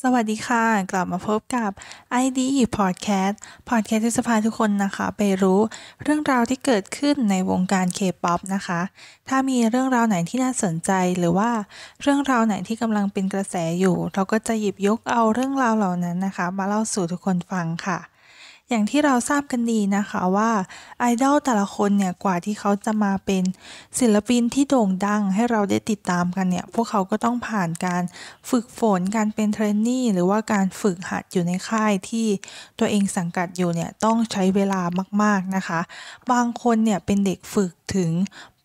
สวัสดีค่ะ กลับมาพบกับ i d Podcast Podcast ที่จะพาทุกคนนะคะ ไปรู้เรื่องราวที่เกิดขึ้นในวงการ K-POP นะคะ ถ้ามีเรื่องราวไหนที่น่าสนใจ หรือว่าเรื่องราวไหนที่กำลังเป็นกระแสอยู่เราก็จะหยิบยกเอาเรื่องราวเหล่านั้นนะคะ มาเล่าสู่ทุกคนฟังค่ะอย่างที่เราทราบกันดีนะคะว่าไอดอลแต่ละคนเนี่ยกว่าที่เขาจะมาเป็นศิลปินที่โด่งดังให้เราได้ติดตามกันเนี่ย พวกเขาก็ต้องผ่านการฝึกฝน การเป็นเทรนนี่หรือว่าการฝึกหัดอยู่ในค่ายที่ตัวเองสังกัดอยู่เนี่ยต้องใช้เวลามากๆนะคะ บางคนเนี่ยเป็นเด็กฝึกถึง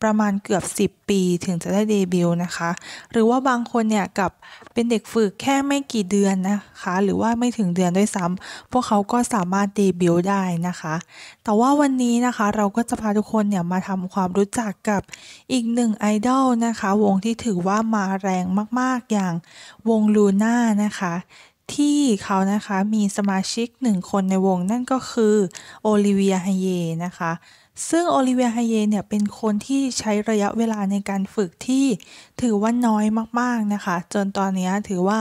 ประมาณเกือบ 10 ปีถึงจะได้เดบิวต์นะคะ หรือว่าบางคนเนี่ยกับเป็นเด็กฝึกแค่ไม่กี่เดือนนะคะ หรือว่าไม่ถึงเดือนด้วยซ้ำพวกเขาก็สามารถเดบิวต์ได้นะคะ แต่ว่าวันนี้นะคะเราก็จะพาทุกคนเนี่ยมาทำความรู้จักกับอีกหนึ่งไอดอลนะคะ วงที่ถือว่ามาแรงมากๆอย่างวงลูน่านะคะ ที่เขานะคะมีสมาชิกหนึ่งคนในวง นั่นก็คือโอลิเวียไฮเยนะคะซึ่งโอลิเวียไฮเยเนี่ยเป็นคนที่ใช้ระยะเวลาในการฝึกที่ถือว่าน้อยมากๆนะคะ จนตอนนี้ถือว่า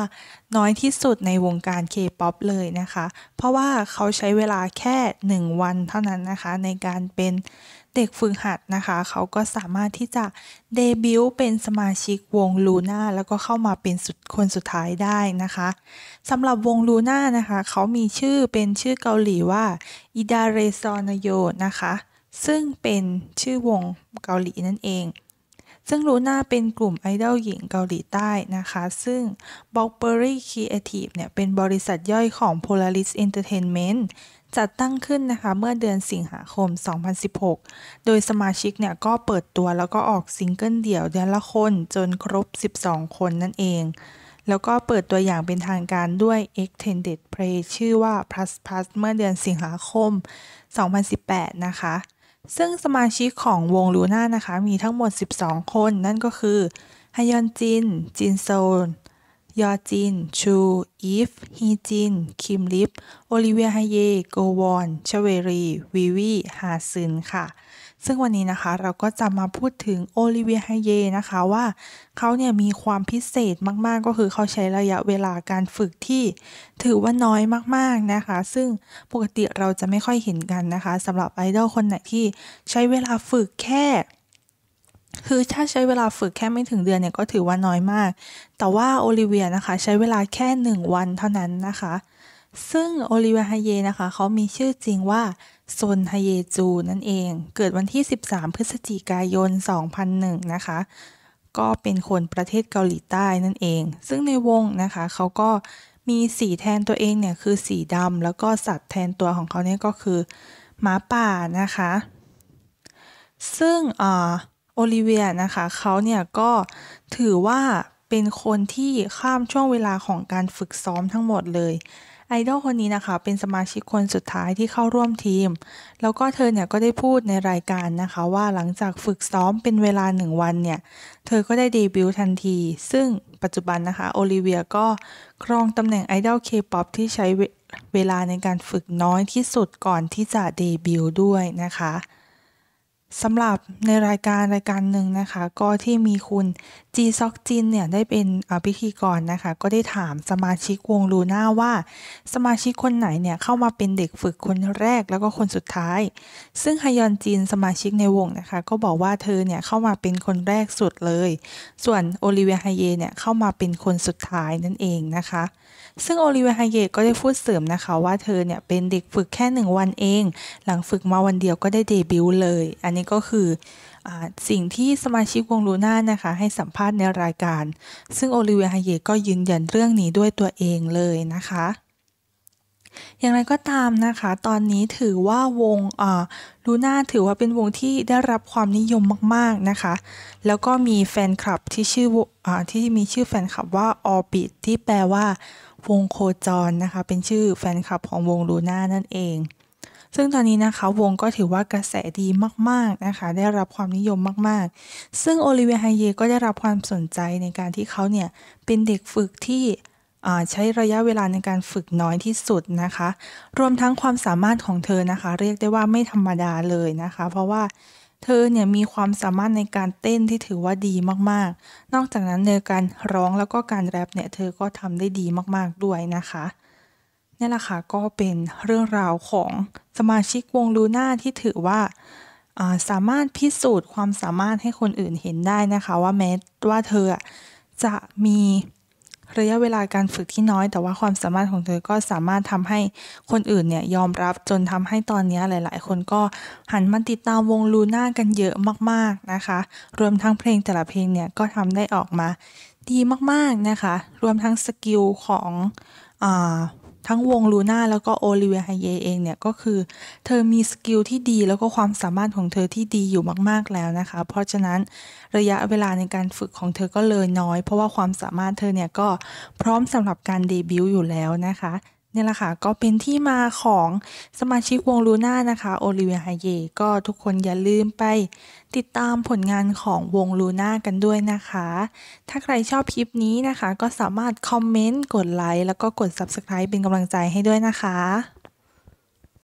น้อยที่สุดในวงการเคป๊อปเลยนะคะ เพราะว่าเขาใช้เวลาแค่1วันเท่านั้นนะคะ ในการเป็นเด็กฝึกหัดนะคะ เขาก็สามารถที่จะ เดบิวต์เป็นสมาชิกวงลูน่าแล้วก็เข้ามาเป็นสุดคนสุดท้ายได้นะคะสำหรับวงลูน่านะคะ เขามีชื่อเป็นชื่อเกาหลีว่าอิดาเรซอนโยนะคะซึ่งเป็นชื่อวงเกาหลีนั่นเอง ซึ่งลูน่าเป็นกลุ่มไอดอลหญิงเกาหลีใต้นะคะ ซึ่ง b l b e r r y Creative เนี่ย เป็นบริษัทย่อยของ Polaris Entertainment จัดตั้งขึ้นนะคะ เมื่อเดือนสิงหาคม 2016 โดยสมาชิกเนี่ย ก็เปิดตัวแล้วก็ออกซิงเกิลเดี่ยวเดือนละคนจนครบ 12 คนนั่นเอง แล้วก็เปิดตัวอย่างเป็นทางการด้วย Extended Play ชื่อว่า Plus Plus เมื่อเดือนสิงหาคม 2018 นะคะซึ่งสมาชิกของวงลูน่านะคะมีทั้งหมด12คนนั่นก็คือฮยอนจิน จินโซน ยอจิน ชู อีฟ ฮีจิน คิมลิฟโอลิเวียไฮเยโกวอนชเวรีวีวี ฮาซึนค่ะซึ่งวันนี้นะคะเราก็จะมาพูดถึงโอลิเวียไฮเยนะคะว่าเขาเนี่ยมีความพิเศษมากๆก็คือเขาใช้ระยะเวลาการฝึกที่ถือว่าน้อยมากๆนะคะ ซึ่งปกติเราจะไม่ค่อยเห็นกันนะคะสำหรับไอดอลคนไหนที่ใช้เวลาฝึกแค่คือถ้าใช้เวลาฝึกแค่ไม่ถึงเดือนเนี่ยก็ถือว่าน้อยมากแต่ว่าโอลิเวียนะคะใช้เวลาแค่ 1 วันเท่านั้นนะคะซึ่งโอลิเวฮาเย นะคะ เขามีชื่อจริงว่าซนฮาเยจูนั่นเอง เกิดวันที่ 13 พฤศจิกายน 2001 นะคะ ก็เป็นคนประเทศเกาหลีใต้นั่นเอง ซึ่งในวงนะคะ เขาก็มีสีแทนตัวเองเนี่ย คือสีดำ แล้วก็สัตว์แทนตัวของเขาเนี่ยก็คือหมาป่านะคะ ซึ่งโอลิเวีย นะคะ เขาเนี่ยก็ถือว่าเป็นคนที่ข้ามช่วงเวลาของการฝึกซ้อมทั้งหมดเลยไอดอลคนนี้นะคะเป็นสมาชิกคนสุดท้ายที่เข้าร่วมทีม แล้วก็เธอเนี่ยก็ได้พูดในรายการนะคะว่าหลังจากฝึกซ้อมเป็นเวลาหนึ่งวันเนี่ยเธอก็ได้เดบิวต์ทันที ซึ่งปัจจุบันนะคะโอลิเวียก็ครองตำแหน่งไอดอลเคป๊อปที่ใช้เวลาในการฝึกน้อยที่สุดก่อนที่จะเดบิวต์ด้วยนะคะสำหรับในรายการรายการหนึ่งนะคะก็ที่มีคุณจีซอกจินเนี่ยได้เป็นพิธีกรนะคะก็ได้ถามสมาชิกวงลูน่าว่า สมาชิกคนไหนเนี่ยเข้ามาเป็นเด็กฝึกคนแรกแล้วก็คนสุดท้าย ซึ่งฮยอนจินสมาชิกในวงนะคะก็บอกว่าเธอเนี่ยเข้ามาเป็นคนแรกสุดเลยส่วนโอลิเวียไฮเยเนี่ยเข้ามาเป็นคนสุดท้ายนั่นเองนะคะซึ่งโอลิเวียไฮเยก็ได้พูดเสริมนะคะว่าเธอเนี่ยเป็นเด็กฝึกแค่หนึ่งวันเองหลังฝึกมาวันเดียวก็ได้เดบิวต์เลยอันนี้ก็คือสิ่งที่สมาชิกวงลูน่านะคะให้สัมภาษณ์ในรายการ ซึ่งโอลิเวียฮเยก็ยืนยันเรื่องนี้ด้วยตัวเองเลยนะคะ อย่างไรก็ตามนะคะ ตอนนี้ถือว่าวงลูน่าถือว่าเป็นวงที่ได้รับความนิยมมากๆนะคะ แล้วก็มีแฟนคลับที่ชื่ออที่มีชื่อแฟนคลับว่า Orbit ที่แปลว่าวงโคจรนะคะ เป็นชื่อแฟนคลับของวงลูน่านั่นเองซึ่งตอนนี้นะคะวงก็ถือว่ากระแสดีมากๆนะคะ ได้รับความนิยมมากๆ ซึ่งโอลิเวียไฮเย ก็ได้รับความสนใจในการที่เขาเนี่ยเป็นเด็กฝึกที่ใช้ระยะเวลาในการฝึกน้อยที่สุดนะคะ รวมทั้งความสามารถของเธอนะคะ เรียกได้ว่าไม่ธรรมดาเลยนะคะ เพราะว่าเธอเนี่ยมีความสามารถในการเต้นที่ถือว่าดีมากๆ นอกจากนั้นในการร้องแล้วก็การแรปเนี่ยเธอก็ทำได้ดีมากๆด้วยนะคะนี่แหละค่ะก็เป็นเรื่องราวของสมาชิกวงลูน่า ที่ถือว่าสามารถพิสูจน์ความสามารถให้คนอื่นเห็นได้นะคะ ว่าแม้ว่าเธอจะมีระยะเวลาการฝึกที่น้อยแต่ว่าความสามารถของเธอก็สามารถทำให้คนอื่นเนี่ยยอมรับจนทำให้ตอนนี้หลาย ๆ คนก็หันมาติดตามวงลูน่ากันเยอะมาก ๆ นะคะรวมทั้งเพลงแต่ละเพลงเนี่ยก็ทำได้ออกมาดีมาก ๆ นะคะรวมทั้งสกิลของทั้งวงลูน่าแล้วก็โอลิเวียไฮเยเองเนี่ย ก็คือ เธอมีสกิลที่ดี แล้วก็ความสามารถของเธอที่ดีอยู่มาก ๆ แล้วนะคะ เพราะฉะนั้นระยะเวลาในการฝึกของเธอก็เลยน้อย เพราะว่าความสามารถเธอเนี่ย ก็พร้อมสำหรับการเดบิวต์อยู่แล้วนะคะนี่แหละค่ะ ก็เป็นที่มาของสมาชิกวงลูน่านะคะโอลิเวียไฮเยก็ทุกคนอย่าลืมไปติดตามผลงานของวงลูน่ากันด้วยนะคะ ถ้าใครชอบคลิปนี้นะคะ ก็สามารถคอมเมนต์กดไลค์ แล้วก็กด Subscribe เป็นกำลังใจให้ด้วยนะคะ